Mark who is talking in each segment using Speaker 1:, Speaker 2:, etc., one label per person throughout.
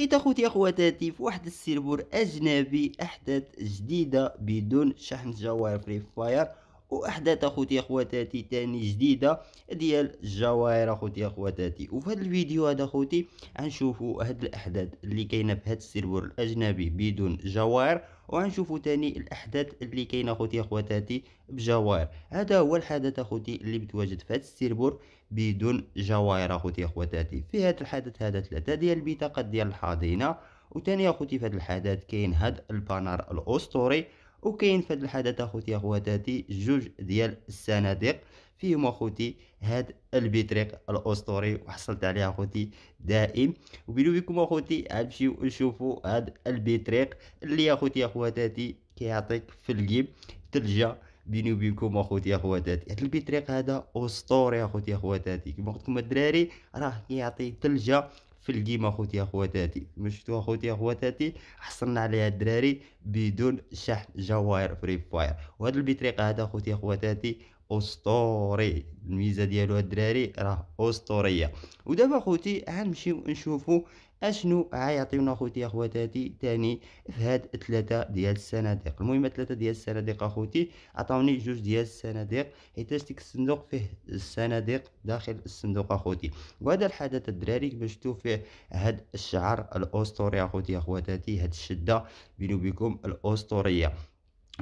Speaker 1: لقيت اخوتي اخواتاتي في واحد السيرفور اجنبي احداث جديده بدون شحن جوال فري فاير واحداث اخوتي اخواتاتي تاني جديده ديال الجواهر اخوتي اخواتاتي وفي هذا الفيديو هذا اخوتي غنشوفوا هاد الاحداث اللي كاينه في هاد السيرفر الاجنبي بدون جواهر وغنشوفوا تاني الاحداث اللي كاينه اخوتي اخواتاتي بجواهر هذا هو الحدث اخوتي اللي متواجد في هذا السيرفر بدون جواهر اخوتي اخواتاتي في هذا الحدث هذا ثلاثه ديال البطاقات ديال الحاضنه وتاني اخوتي في هذا الحدث كاين هاد البانر الاسطوري وكاين في هذا الحدث اخوتي اخواتاتي جوج ديال الصناديق فيهم اخوتي هاد البطريق الاسطوري وحصلت عليه اخوتي دائم وبينو بكم اخوتي غنمشيو نشوفوا هاد البطريق اللي اخوتي اخواتاتي كيعطيك في الجيم ثلجه بيني وبينكم اخوتي اخواتاتي هاد البطريق هذا اسطوري اخوتي اخواتاتي كما قلت لكم الدراري راه كيعطي ثلجه في الجيم اخوتي اخواتاتي مشتو اخوتي اخواتاتي حصلنا عليها الدراري بدون شحن جواير فري فاير وهذا البطريقه هذا اخوتي اخواتاتي اسطوري الميزه ديالو الدراري راه اسطوريه ودابا اخوتي غنمشيو نشوفو اشنو غيعطيونا اخوتي اخواتاتي تاني في هاد ثلاثه ديال الصناديق المهم ثلاثه ديال الصناديق اخوتي عطاوني جوج ديال الصناديق حيتاش ديك الصندوق فيه الصناديق داخل الصندوق اخوتي وهذا الحدث الدراري باش تشوف فيه هاد الشعر الاسطوري اخوتي اخواتاتي هاد الشده بيني وبيكم الاسطوريه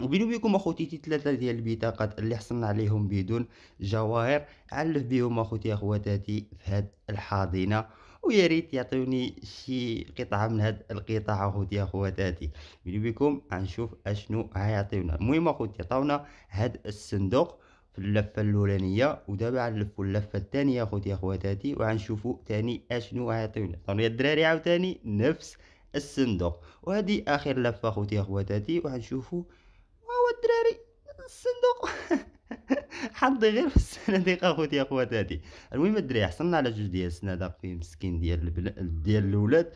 Speaker 1: وبينو بيكم اخوتي ثلاثه ديال البطاقات اللي حصلنا عليهم بدون جواهر علف بهم اخوتي اخواتاتي في هاد الحاضنه ويا ريت يعطوني شي قطعه من هاد القطع اخوتي اخواتاتي بينو بكم غنشوف اشنو غيعطيونا المهم اخوتي عطاونا هاد الصندوق في اللفه الاولانيه ودابا غنلفوا اللفه الثانيه اخوتي اخواتاتي وغنشوفوا ثاني اشنو غيعطيونا عطاونا الدراري عاوتاني نفس الصندوق وهذه اخر لفه اخوتي اخواتاتي وغنشوفوا هو الدراري الصندوق حظي غير في الصناديق اخوتي اخواتاتي المهم الدراري حصلنا على جوج ديال الصنادق فيه مسكين ديال البل... ديال الاولاد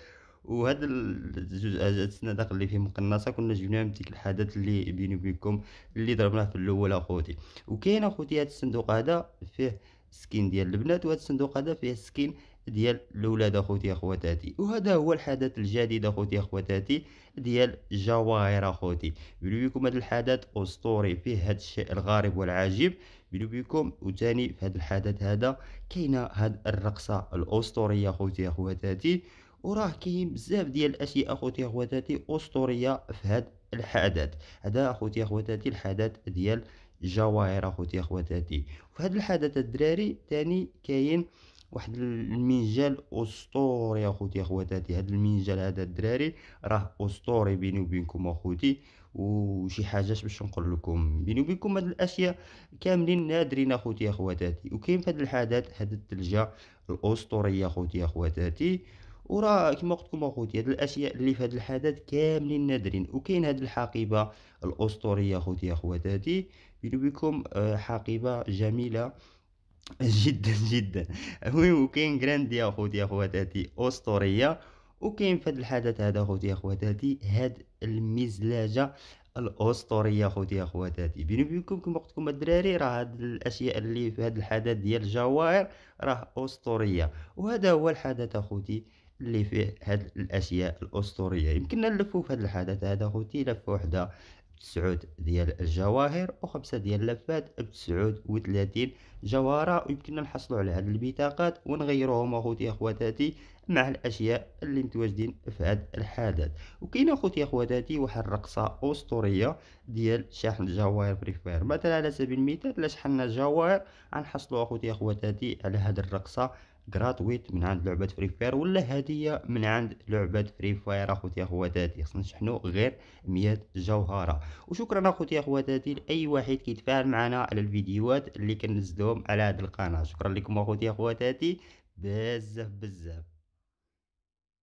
Speaker 1: الجزء الجوج الصنادق اللي فيه مقناصه كنا جبناهم من ديك الحدث اللي بيني وبينكم اللي ضربناه في الاول اخوتي وكاين اخوتي هذا الصندوق هذا فيه سكين ديال البنات وهذا الصندوق هذا فيه سكين ديال الاولاد اخوتي اخواتاتي وهذا هو الحدث الجديد اخوتي اخواتاتي ديال جواهر اخوتي بينو بيكم هذا الحدث اسطوري فيه هذا الشيء الغريب والعجيب بينو بيكم وثاني في هذا الحدث هذا كاينه هاد الرقصه الاسطوريه اخوتي اخواتاتي وراه كاين بزاف ديال الاشياء اخوتي اخواتاتي اسطوريه في هذا الحدث هذا اخوتي اخواتاتي الحدث ديال جواهر اخوتي اخواتاتي وفي هذا الحدث الدراري ثاني كاين واحد المنجال اسطوري اخوتي اخواتاتي هاد المنجال هذا الدراري راه اسطوري بيني وبينكم اخوتي وشي حاجه باش نقول لكم بيني وبينكم هاد الاشياء كاملين نادرين اخوتي اخواتاتي وكاين في هاد الحدث هاد الثلجه الاسطوريه اخوتي اخواتاتي وراه كما قلت لكم اخوتي هاد الاشياء اللي في هاد الحدث كاملين نادرين وكاين هاد الحقيبه الاسطوريه اخوتي اخواتاتي بيني وبينكم آه، حقيبه جميله جدا جدا وكاين غراند يا خوتي يا اسطوريه وكاين في هذا الحدث هذا خوتي يا هاد المزلاجه الاسطوريه خوتي يا خواتاتي بيني وبينكم كما قلت لكم الدراري راه هاد الاشياء اللي في هاد الحدث ديال الجواهر راه اسطوريه وهذا هو الحدث اخوتي اللي فيه هاد الاشياء الاسطوريه يمكن نلفو في هاد الحدث هذا خوتي لفه وحده تسعود ديال الجواهر وخمسة ديال اللفات بتسعود وثلاثين جوهرة ويمكننا نحصلوا على هاد البطاقات ونغيروهم اخوتي اخواتاتي مع الاشياء اللي متواجدين في هذا الحدث وكاين اخوتي اخواتاتي واحد الرقصه اسطوريه ديال شحن الجواهر بريفير مثلا على سبيل المثال لشحنا جواهر الجواهر غنحصلوا اخوتي اخواتاتي على هاد الرقصه جراتويت من عند لعبه فري فاير ولا هديه من عند لعبه فري فاير اخوتي اخواتاتي خصنا نشحنوا غير 100 جوهره وشكرا اخوتي اخواتاتي لاي واحد كيتفاعل معنا على الفيديوهات اللي كنزلوهم على هذه القناه شكرا لكم اخوتي اخواتاتي بزاف بزاف